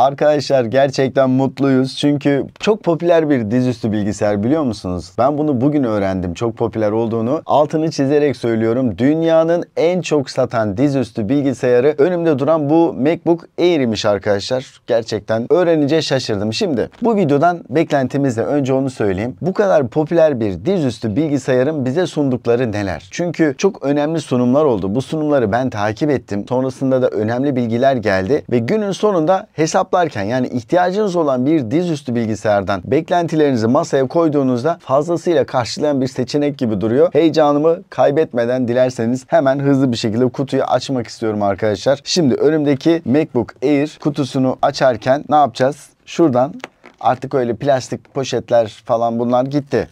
Arkadaşlar gerçekten mutluyuz çünkü çok popüler bir dizüstü bilgisayar biliyor musunuz? Ben bunu bugün öğrendim çok popüler olduğunu. Altını çizerek söylüyorum dünyanın en çok satan dizüstü bilgisayarı önümde duran bu MacBook Air arkadaşlar. Gerçekten öğrenince şaşırdım. Şimdi bu videodan beklentimizle önce onu söyleyeyim. Bu kadar popüler bir dizüstü bilgisayarın bize sundukları neler? Çünkü çok önemli sunumlar oldu. Bu sunumları ben takip ettim. Sonrasında da önemli bilgiler geldi ve günün sonunda hesap hesaplarken yani ihtiyacınız olan bir dizüstü bilgisayardan beklentilerinizi masaya koyduğunuzda fazlasıyla karşılayan bir seçenek gibi duruyor. Heyecanımı kaybetmeden dilerseniz hemen hızlı bir şekilde kutuyu açmak istiyorum arkadaşlar. Şimdi önümdeki MacBook Air kutusunu açarken ne yapacağız? Şuradan artık öyle plastik poşetler falan bunlar gitti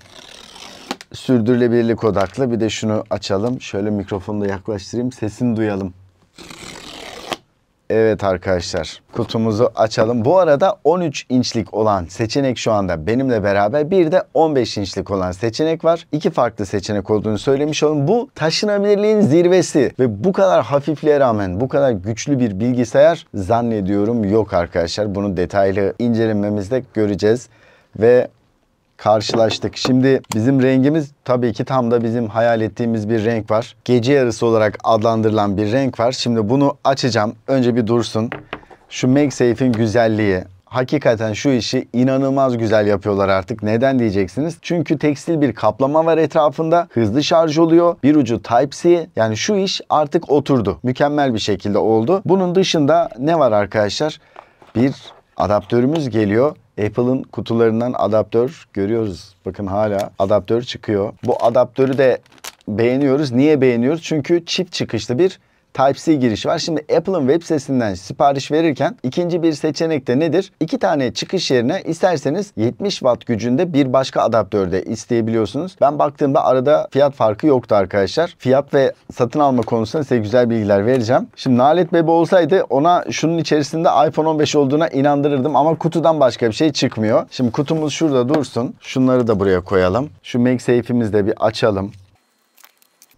sürdürülebilirlik odaklı. Bir de şunu açalım. Şöyle mikrofonu da yaklaştırayım. Sesini duyalım. Evet arkadaşlar kutumuzu açalım. Bu arada 13 inçlik olan seçenek şu anda benimle beraber bir de 15 inçlik olan seçenek var. İki farklı seçenek olduğunu söylemiş olun. Bu taşınabilirliğin zirvesi ve bu kadar hafifliğe rağmen bu kadar güçlü bir bilgisayar zannediyorum yok arkadaşlar. Bunu detaylı incelememizde göreceğiz. Ve karşılaştık. Şimdi bizim rengimiz tabii ki tam da bizim hayal ettiğimiz bir renk var. Gece yarısı olarak adlandırılan bir renk var. Şimdi bunu açacağım. Önce bir dursun. Şu MagSafe'in güzelliği, hakikaten şu işi inanılmaz güzel yapıyorlar artık. Neden diyeceksiniz? Çünkü tekstil bir kaplama var etrafında. Hızlı şarj oluyor. Bir ucu Type-C. Yani şu iş artık oturdu. Mükemmel bir şekilde oldu. Bunun dışında ne var arkadaşlar? Bir adaptörümüz geliyor. Apple'ın kutularından adaptör görüyoruz. Bakın hala adaptör çıkıyor. Bu adaptörü de beğeniyoruz. Niye beğeniyoruz? Çünkü çift çıkışlı bir Type-C giriş var. Şimdi Apple'ın web sitesinden sipariş verirken ikinci bir seçenek de nedir? İki tane çıkış yerine isterseniz 70 watt gücünde bir başka adaptör de isteyebiliyorsunuz. Ben baktığımda arada fiyat farkı yoktu arkadaşlar. Fiyat ve satın alma konusunda size güzel bilgiler vereceğim. Şimdi Nalet Bebe olsaydı ona şunun içerisinde iPhone 15 olduğuna inandırırdım ama kutudan başka bir şey çıkmıyor. Şimdi kutumuz şurada dursun. Şunları da buraya koyalım. Şu MagSafe'imizi de bir açalım.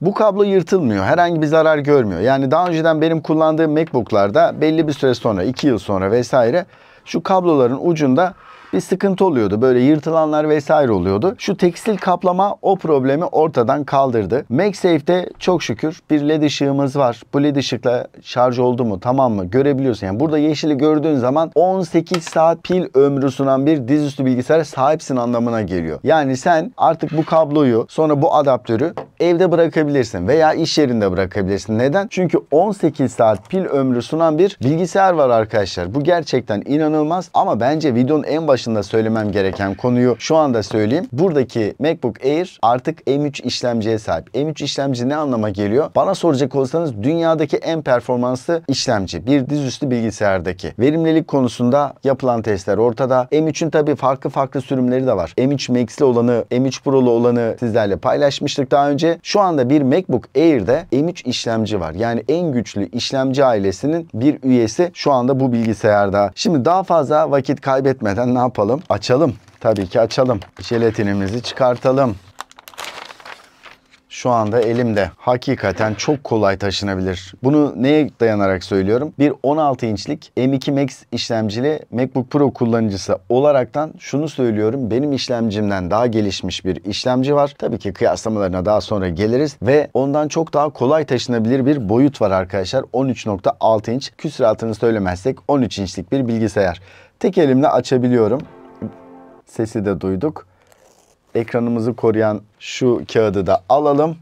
Bu kablo yırtılmıyor. Herhangi bir zarar görmüyor. Yani daha önceden benim kullandığım MacBook'larda belli bir süre sonra 2 yıl sonra vesaire şu kabloların ucunda bir sıkıntı oluyordu. Böyle yırtılanlar vesaire oluyordu. Şu tekstil kaplama o problemi ortadan kaldırdı. MagSafe'de çok şükür bir led ışığımız var. Bu led ışıkla şarj oldu mu tamam mı görebiliyorsun. Yani burada yeşili gördüğün zaman 18 saat pil ömrü sunan bir dizüstü bilgisayara sahipsin anlamına geliyor. Yani sen artık bu kabloyu sonra bu adaptörü evde bırakabilirsin veya iş yerinde bırakabilirsin. Neden? Çünkü 18 saat pil ömrü sunan bir bilgisayar var arkadaşlar. Bu gerçekten inanılmaz ama bence videonun en baş başında söylemem gereken konuyu şu anda söyleyeyim. Buradaki MacBook Air artık M3 işlemciye sahip. M3 işlemci ne anlama geliyor? Bana soracak olsanız dünyadaki en performanslı işlemci. Bir dizüstü bilgisayardaki. Verimlilik konusunda yapılan testler ortada. M3'ün tabii farklı farklı sürümleri de var. M3 Max'li olanı, M3 Pro'lu olanı sizlerle paylaşmıştık daha önce. Şu anda bir MacBook Air'de M3 işlemci var. Yani en güçlü işlemci ailesinin bir üyesi şu anda bu bilgisayarda. Şimdi daha fazla vakit kaybetmeden ne yapalım? yapalım? Açalım. Tabii ki açalım. Jelatinimizi çıkartalım. Şu anda elimde. Hakikaten çok kolay taşınabilir. Bunu neye dayanarak söylüyorum? Bir 16 inçlik M2 Max işlemcili MacBook Pro kullanıcısı olaraktan şunu söylüyorum. Benim işlemcimden daha gelişmiş bir işlemci var. Tabii ki kıyaslamalarına daha sonra geliriz. Ve ondan çok daha kolay taşınabilir bir boyut var arkadaşlar. 13.6 inç. Küsuratını söylemezsek 13 inçlik bir bilgisayar. Tek elimle açabiliyorum. Sesi de duyduk. Ekranımızı koruyan şu kağıdı da alalım.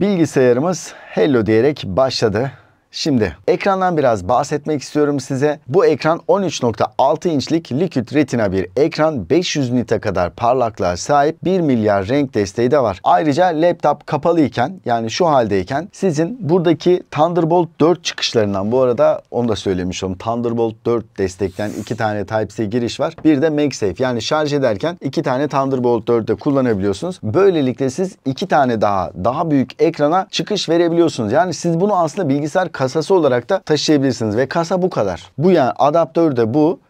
Bilgisayarımız hello diyerek başladı. Şimdi ekrandan biraz bahsetmek istiyorum size. Bu ekran 13.6 inçlik Liquid Retina bir ekran 500 nite kadar parlaklığa sahip 1 milyar renk desteği de var. Ayrıca laptop kapalı iken yani şu haldeyken sizin buradaki Thunderbolt 4 çıkışlarından bu arada onu da söylemiş oldum. Thunderbolt 4 destekten 2 tane Type-C giriş var. Bir de MagSafe yani şarj ederken 2 tane Thunderbolt 4 de kullanabiliyorsunuz. Böylelikle siz 2 tane daha daha büyük ekrana çıkış verebiliyorsunuz. Yani siz bunu aslında bilgisayar kasası olarak da taşıyabilirsiniz. Ve kasa bu kadar. Bu yani adaptör de bu.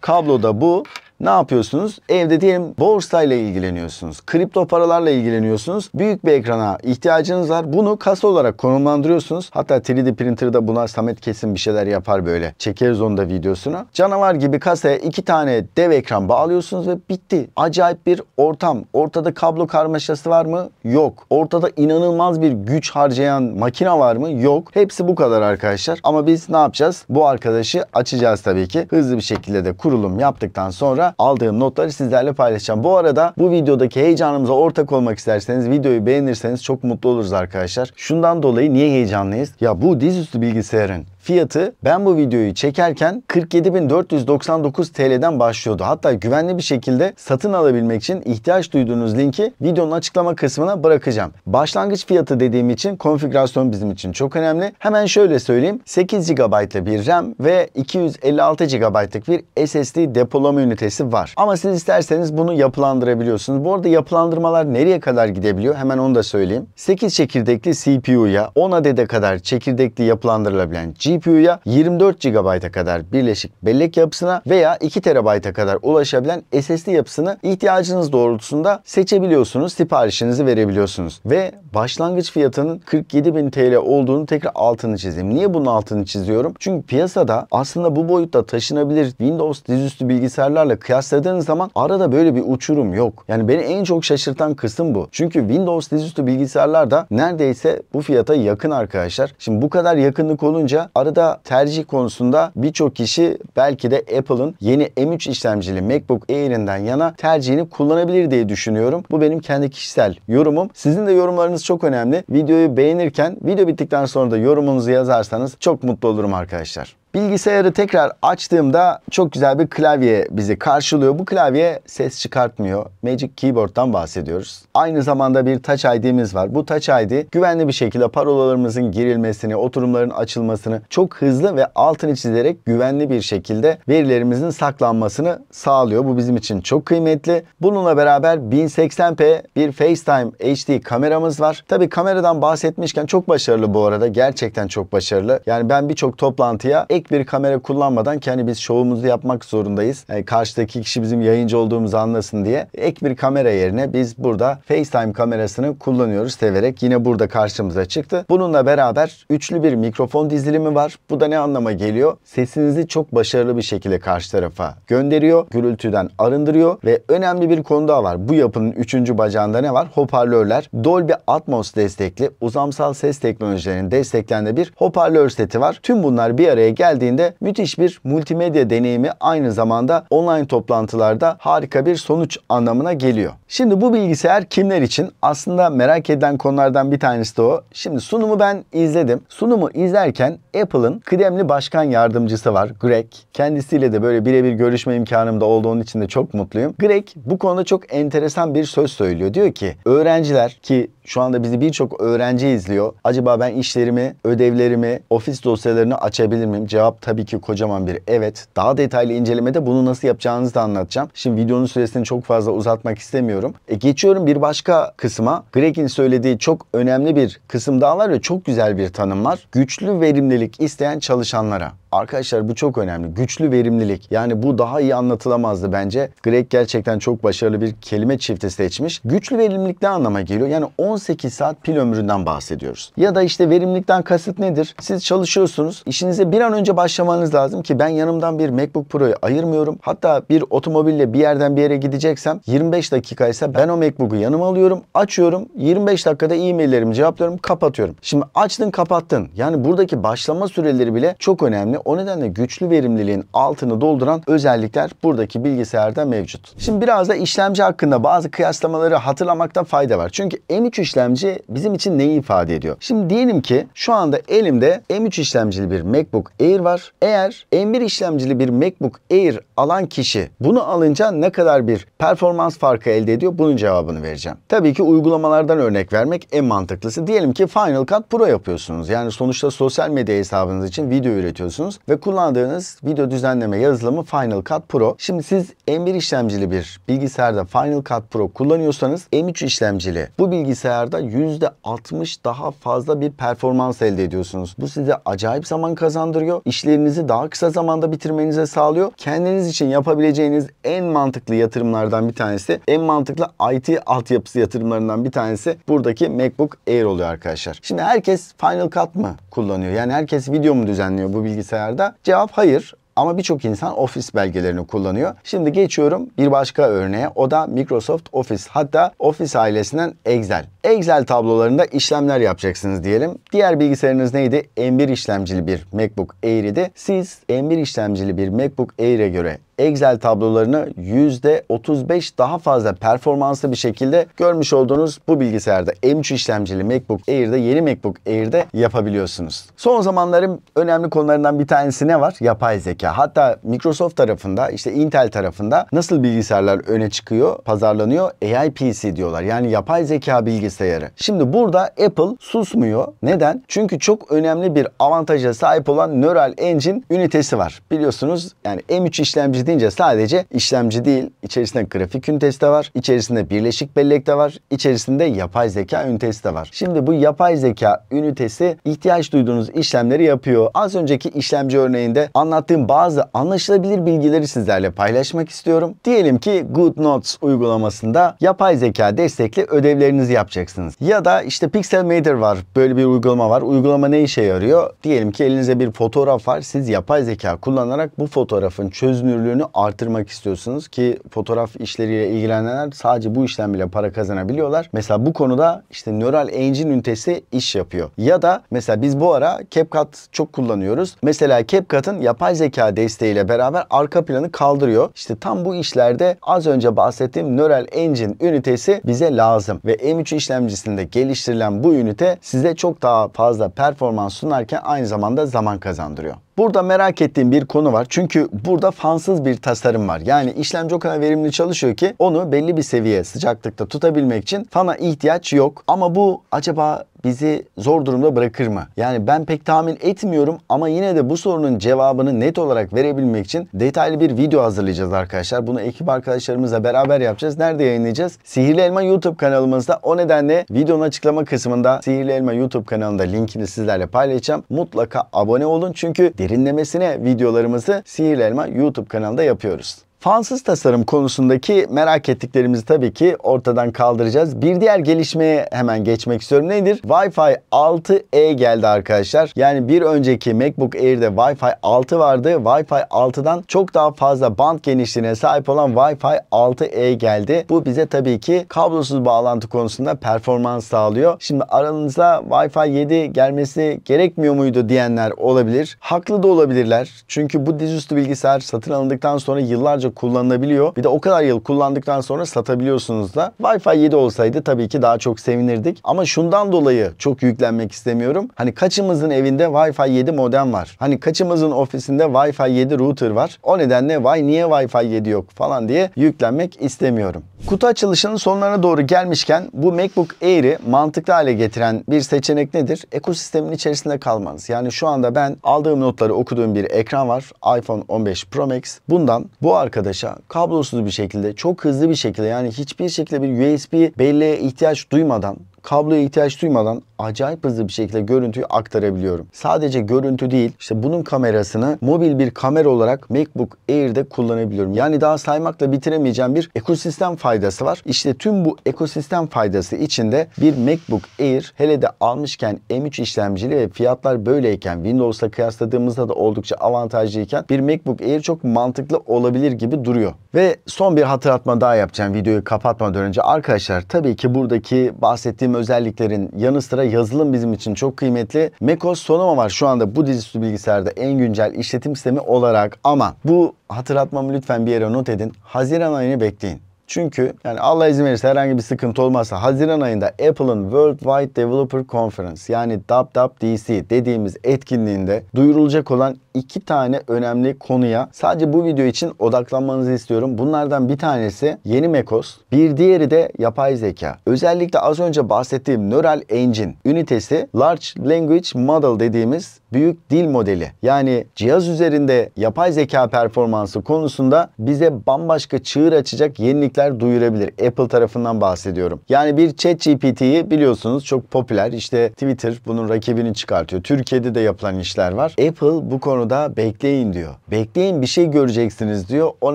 Kablo da bu ne yapıyorsunuz? Evde diyelim borsayla ilgileniyorsunuz. Kripto paralarla ilgileniyorsunuz. Büyük bir ekrana ihtiyacınız var. Bunu kasa olarak konumlandırıyorsunuz. Hatta 3D printer'da buna Samet kesin bir şeyler yapar böyle. Çekeriz onu da videosunu. Canavar gibi kasaya iki tane dev ekran bağlıyorsunuz ve bitti. Acayip bir ortam. Ortada kablo karmaşası var mı? Yok. Ortada inanılmaz bir güç harcayan makine var mı? Yok. Hepsi bu kadar arkadaşlar. Ama biz ne yapacağız? Bu arkadaşı açacağız tabii ki. Hızlı bir şekilde de kurulum yaptıktan sonra aldığım notları sizlerle paylaşacağım. Bu arada bu videodaki heyecanımıza ortak olmak isterseniz videoyu beğenirseniz çok mutlu oluruz arkadaşlar. Şundan dolayı niye heyecanlıyız? Ya bu dizüstü bilgisayarın fiyatı ben bu videoyu çekerken 47.499 TL'den başlıyordu. Hatta güvenli bir şekilde satın alabilmek için ihtiyaç duyduğunuz linki videonun açıklama kısmına bırakacağım. Başlangıç fiyatı dediğim için konfigürasyon bizim için çok önemli. Hemen şöyle söyleyeyim. 8 GB'lı bir RAM ve 256 GB'lık bir SSD depolama ünitesi var. Ama siz isterseniz bunu yapılandırabiliyorsunuz. Bu arada yapılandırmalar nereye kadar gidebiliyor? Hemen onu da söyleyeyim. 8 çekirdekli CPU'ya 10 adede kadar çekirdekli yapılandırılabilen GPU GPU'ya 24 GB'a kadar birleşik bellek yapısına veya 2 TB'a kadar ulaşabilen SSD yapısını ihtiyacınız doğrultusunda seçebiliyorsunuz. Siparişinizi verebiliyorsunuz. Ve başlangıç fiyatının 47.000 TL olduğunu tekrar altını çizeyim. Niye bunun altını çiziyorum? Çünkü piyasada aslında bu boyutta taşınabilir Windows dizüstü bilgisayarlarla kıyasladığınız zaman arada böyle bir uçurum yok. Yani beni en çok şaşırtan kısım bu. Çünkü Windows dizüstü bilgisayarlar da neredeyse bu fiyata yakın arkadaşlar. Şimdi bu kadar yakınlık olunca arada Çağrıda tercih konusunda birçok kişi belki de Apple'ın yeni M3 işlemcili MacBook Air'inden yana tercihini kullanabilir diye düşünüyorum. Bu benim kendi kişisel yorumum. Sizin de yorumlarınız çok önemli. Videoyu beğenirken video bittikten sonra da yorumunuzu yazarsanız çok mutlu olurum arkadaşlar. Bilgisayarı tekrar açtığımda çok güzel bir klavye bizi karşılıyor. Bu klavye ses çıkartmıyor. Magic Keyboard'dan bahsediyoruz. Aynı zamanda bir Touch ID'miz var. Bu Touch ID güvenli bir şekilde parolalarımızın girilmesini, oturumların açılmasını çok hızlı ve altını çizerek güvenli bir şekilde verilerimizin saklanmasını sağlıyor. Bu bizim için çok kıymetli. Bununla beraber 1080p bir FaceTime HD kameramız var. Tabi kameradan bahsetmişken çok başarılı bu arada. Gerçekten çok başarılı. Yani ben birçok toplantıya ek bir kamera kullanmadan kendi hani biz şovumuzu yapmak zorundayız. Yani e, karşıdaki kişi bizim yayıncı olduğumuzu anlasın diye ek bir kamera yerine biz burada FaceTime kamerasını kullanıyoruz severek. Yine burada karşımıza çıktı. Bununla beraber üçlü bir mikrofon dizilimi var. Bu da ne anlama geliyor? Sesinizi çok başarılı bir şekilde karşı tarafa gönderiyor. Gürültüden arındırıyor ve önemli bir konu daha var. Bu yapının üçüncü bacağında ne var? Hoparlörler. Dolby Atmos destekli uzamsal ses teknolojilerinin desteklendiği bir hoparlör seti var. Tüm bunlar bir araya gel geldiğinde müthiş bir multimedya deneyimi aynı zamanda online toplantılarda harika bir sonuç anlamına geliyor. Şimdi bu bilgisayar kimler için? Aslında merak edilen konulardan bir tanesi de o. Şimdi sunumu ben izledim. Sunumu izlerken Apple'ın kıdemli başkan yardımcısı var Greg. Kendisiyle de böyle birebir görüşme imkanım da oldu. için de çok mutluyum. Greg bu konuda çok enteresan bir söz söylüyor. Diyor ki öğrenciler ki şu anda bizi birçok öğrenci izliyor. Acaba ben işlerimi, ödevlerimi, ofis dosyalarını açabilir miyim? Cevap tabii ki kocaman bir evet. Daha detaylı incelemede bunu nasıl yapacağınızı da anlatacağım. Şimdi videonun süresini çok fazla uzatmak istemiyorum. E geçiyorum bir başka kısma. Greg'in söylediği çok önemli bir kısım daha var ve çok güzel bir tanım var. Güçlü verimlilik isteyen çalışanlara. Arkadaşlar bu çok önemli. Güçlü verimlilik. Yani bu daha iyi anlatılamazdı bence. Greg gerçekten çok başarılı bir kelime çifti seçmiş. Güçlü verimlilik ne anlama geliyor? Yani 10 18 saat pil ömründen bahsediyoruz. Ya da işte verimlilikten kasıt nedir? Siz çalışıyorsunuz. İşinize bir an önce başlamanız lazım ki ben yanımdan bir MacBook Pro'yu ayırmıyorum. Hatta bir otomobille bir yerden bir yere gideceksem 25 dakika ise ben o MacBook'u yanıma alıyorum. Açıyorum. 25 dakikada e-maillerimi cevaplıyorum. Kapatıyorum. Şimdi açtın kapattın. Yani buradaki başlama süreleri bile çok önemli. O nedenle güçlü verimliliğin altını dolduran özellikler buradaki bilgisayarda mevcut. Şimdi biraz da işlemci hakkında bazı kıyaslamaları hatırlamakta fayda var. Çünkü M3 işlemci bizim için neyi ifade ediyor? Şimdi diyelim ki şu anda elimde M3 işlemcili bir MacBook Air var. Eğer M1 işlemcili bir MacBook Air alan kişi bunu alınca ne kadar bir performans farkı elde ediyor bunun cevabını vereceğim. Tabii ki uygulamalardan örnek vermek en mantıklısı. Diyelim ki Final Cut Pro yapıyorsunuz. Yani sonuçta sosyal medya hesabınız için video üretiyorsunuz ve kullandığınız video düzenleme yazılımı Final Cut Pro. Şimdi siz M1 işlemcili bir bilgisayarda Final Cut Pro kullanıyorsanız M3 işlemcili bu bilgisayarda %60 daha fazla bir performans elde ediyorsunuz. Bu size acayip zaman kazandırıyor. İşlerinizi daha kısa zamanda bitirmenize sağlıyor. Kendiniz kendiniz için yapabileceğiniz en mantıklı yatırımlardan bir tanesi, en mantıklı IT altyapısı yatırımlarından bir tanesi buradaki MacBook Air oluyor arkadaşlar. Şimdi herkes Final Cut mı kullanıyor? Yani herkes video mu düzenliyor bu bilgisayarda? Cevap hayır. Ama birçok insan Office belgelerini kullanıyor. Şimdi geçiyorum bir başka örneğe. O da Microsoft Office. Hatta Office ailesinden Excel. Excel tablolarında işlemler yapacaksınız diyelim. Diğer bilgisayarınız neydi? M1 işlemcili bir MacBook Air idi. Siz M1 işlemcili bir MacBook Air'e göre Excel tablolarını %35 daha fazla performanslı bir şekilde görmüş olduğunuz bu bilgisayarda M3 işlemcili MacBook Air'de yeni MacBook Air'de yapabiliyorsunuz. Son zamanların önemli konularından bir tanesi ne var? Yapay zeka. Hatta Microsoft tarafında işte Intel tarafında nasıl bilgisayarlar öne çıkıyor, pazarlanıyor? AI PC diyorlar. Yani yapay zeka bilgisayarı. Şimdi burada Apple susmuyor. Neden? Çünkü çok önemli bir avantaja sahip olan Neural Engine ünitesi var. Biliyorsunuz yani M3 işlemci deyince sadece işlemci değil, içerisinde grafik ünitesi de var, içerisinde birleşik bellek de var, içerisinde yapay zeka ünitesi de var. Şimdi bu yapay zeka ünitesi ihtiyaç duyduğunuz işlemleri yapıyor. Az önceki işlemci örneğinde anlattığım bazı anlaşılabilir bilgileri sizlerle paylaşmak istiyorum. Diyelim ki GoodNotes uygulamasında yapay zeka destekli ödevlerinizi yapacaksınız. Ya da işte Pixelmator var. Böyle bir uygulama var. Uygulama ne işe yarıyor? Diyelim ki elinize bir fotoğraf var. Siz yapay zeka kullanarak bu fotoğrafın çözünürlüğünü ürünü artırmak istiyorsunuz ki fotoğraf işleriyle ilgilenenler sadece bu işlem bile para kazanabiliyorlar. Mesela bu konuda işte Neural Engine ünitesi iş yapıyor. Ya da mesela biz bu ara CapCut çok kullanıyoruz. Mesela CapCut'ın yapay zeka desteğiyle beraber arka planı kaldırıyor. İşte tam bu işlerde az önce bahsettiğim Neural Engine ünitesi bize lazım ve M3 işlemcisinde geliştirilen bu ünite size çok daha fazla performans sunarken aynı zamanda zaman kazandırıyor. Burada merak ettiğim bir konu var. Çünkü burada fansız bir tasarım var. Yani işlemci o kadar verimli çalışıyor ki onu belli bir seviye sıcaklıkta tutabilmek için fana ihtiyaç yok. Ama bu acaba bizi zor durumda bırakır mı? Yani ben pek tahmin etmiyorum ama yine de bu sorunun cevabını net olarak verebilmek için detaylı bir video hazırlayacağız arkadaşlar. Bunu ekip arkadaşlarımızla beraber yapacağız. Nerede yayınlayacağız? Sihirli Elma YouTube kanalımızda. O nedenle videonun açıklama kısmında Sihirli Elma YouTube kanalında linkini sizlerle paylaşacağım. Mutlaka abone olun çünkü derinlemesine videolarımızı Sihirli Elma YouTube kanalında yapıyoruz. Fansız tasarım konusundaki merak ettiklerimizi tabii ki ortadan kaldıracağız. Bir diğer gelişmeye hemen geçmek istiyorum. Nedir? Wi-Fi 6E geldi arkadaşlar. Yani bir önceki MacBook Air'de Wi-Fi 6 vardı. Wi-Fi 6'dan çok daha fazla band genişliğine sahip olan Wi-Fi 6E geldi. Bu bize tabii ki kablosuz bağlantı konusunda performans sağlıyor. Şimdi aranızda Wi-Fi 7 gelmesi gerekmiyor muydu diyenler olabilir. Haklı da olabilirler. Çünkü bu dizüstü bilgisayar satın alındıktan sonra yıllarca yıllarca kullanılabiliyor. Bir de o kadar yıl kullandıktan sonra satabiliyorsunuz da. Wi-Fi 7 olsaydı tabii ki daha çok sevinirdik. Ama şundan dolayı çok yüklenmek istemiyorum. Hani kaçımızın evinde Wi-Fi 7 modem var? Hani kaçımızın ofisinde Wi-Fi 7 router var? O nedenle vay niye Wi-Fi 7 yok falan diye yüklenmek istemiyorum. Kutu açılışının sonlarına doğru gelmişken bu MacBook Air'i mantıklı hale getiren bir seçenek nedir? Ekosistemin içerisinde kalmanız. Yani şu anda ben aldığım notları okuduğum bir ekran var. iPhone 15 Pro Max. Bundan bu arka arkadaşa kablosuz bir şekilde çok hızlı bir şekilde yani hiçbir şekilde bir USB belleğe ihtiyaç duymadan kabloya ihtiyaç duymadan acayip hızlı bir şekilde görüntüyü aktarabiliyorum. Sadece görüntü değil işte bunun kamerasını mobil bir kamera olarak MacBook Air'de kullanabiliyorum. Yani daha saymakla bitiremeyeceğim bir ekosistem faydası var. İşte tüm bu ekosistem faydası içinde bir MacBook Air hele de almışken M3 işlemcili ve fiyatlar böyleyken Windows'la kıyasladığımızda da oldukça avantajlıyken bir MacBook Air çok mantıklı olabilir gibi duruyor. Ve son bir hatırlatma daha yapacağım videoyu kapatmadan önce. Arkadaşlar tabii ki buradaki bahsettiğim bahsettiğim özelliklerin yanı sıra yazılım bizim için çok kıymetli. macOS Sonoma var şu anda bu dizüstü bilgisayarda en güncel işletim sistemi olarak ama bu hatırlatmamı lütfen bir yere not edin. Haziran ayını bekleyin. Çünkü yani Allah izin verirse herhangi bir sıkıntı olmazsa Haziran ayında Apple'ın Worldwide Developer Conference yani WWDC dediğimiz etkinliğinde duyurulacak olan iki tane önemli konuya sadece bu video için odaklanmanızı istiyorum. Bunlardan bir tanesi yeni Mekos, bir diğeri de yapay zeka. Özellikle az önce bahsettiğim Neural Engine ünitesi Large Language Model dediğimiz büyük dil modeli. Yani cihaz üzerinde yapay zeka performansı konusunda bize bambaşka çığır açacak yenilikler duyurabilir. Apple tarafından bahsediyorum. Yani bir chat GPT'yi biliyorsunuz çok popüler. İşte Twitter bunun rakibini çıkartıyor. Türkiye'de de yapılan işler var. Apple bu konuda konuda bekleyin diyor. Bekleyin bir şey göreceksiniz diyor. O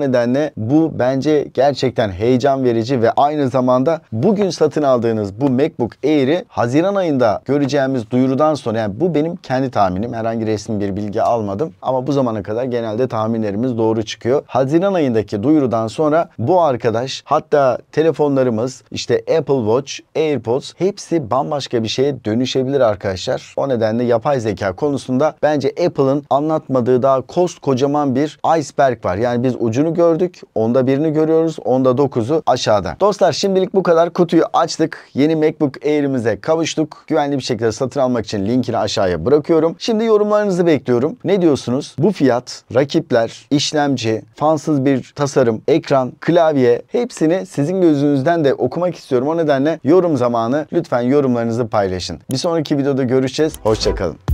nedenle bu bence gerçekten heyecan verici ve aynı zamanda bugün satın aldığınız bu MacBook Air'i Haziran ayında göreceğimiz duyurudan sonra yani bu benim kendi tahminim. Herhangi resmi bir bilgi almadım ama bu zamana kadar genelde tahminlerimiz doğru çıkıyor. Haziran ayındaki duyurudan sonra bu arkadaş hatta telefonlarımız işte Apple Watch, AirPods hepsi bambaşka bir şeye dönüşebilir arkadaşlar. O nedenle yapay zeka konusunda bence Apple'ın anlat batmadığı daha koskocaman bir iceberg var. Yani biz ucunu gördük. Onda birini görüyoruz. Onda dokuzu aşağıda. Dostlar şimdilik bu kadar. Kutuyu açtık. Yeni MacBook Air'imize kavuştuk. Güvenli bir şekilde satın almak için linkini aşağıya bırakıyorum. Şimdi yorumlarınızı bekliyorum. Ne diyorsunuz? Bu fiyat, rakipler, işlemci, fansız bir tasarım, ekran, klavye hepsini sizin gözünüzden de okumak istiyorum. O nedenle yorum zamanı lütfen yorumlarınızı paylaşın. Bir sonraki videoda görüşeceğiz. Hoşçakalın.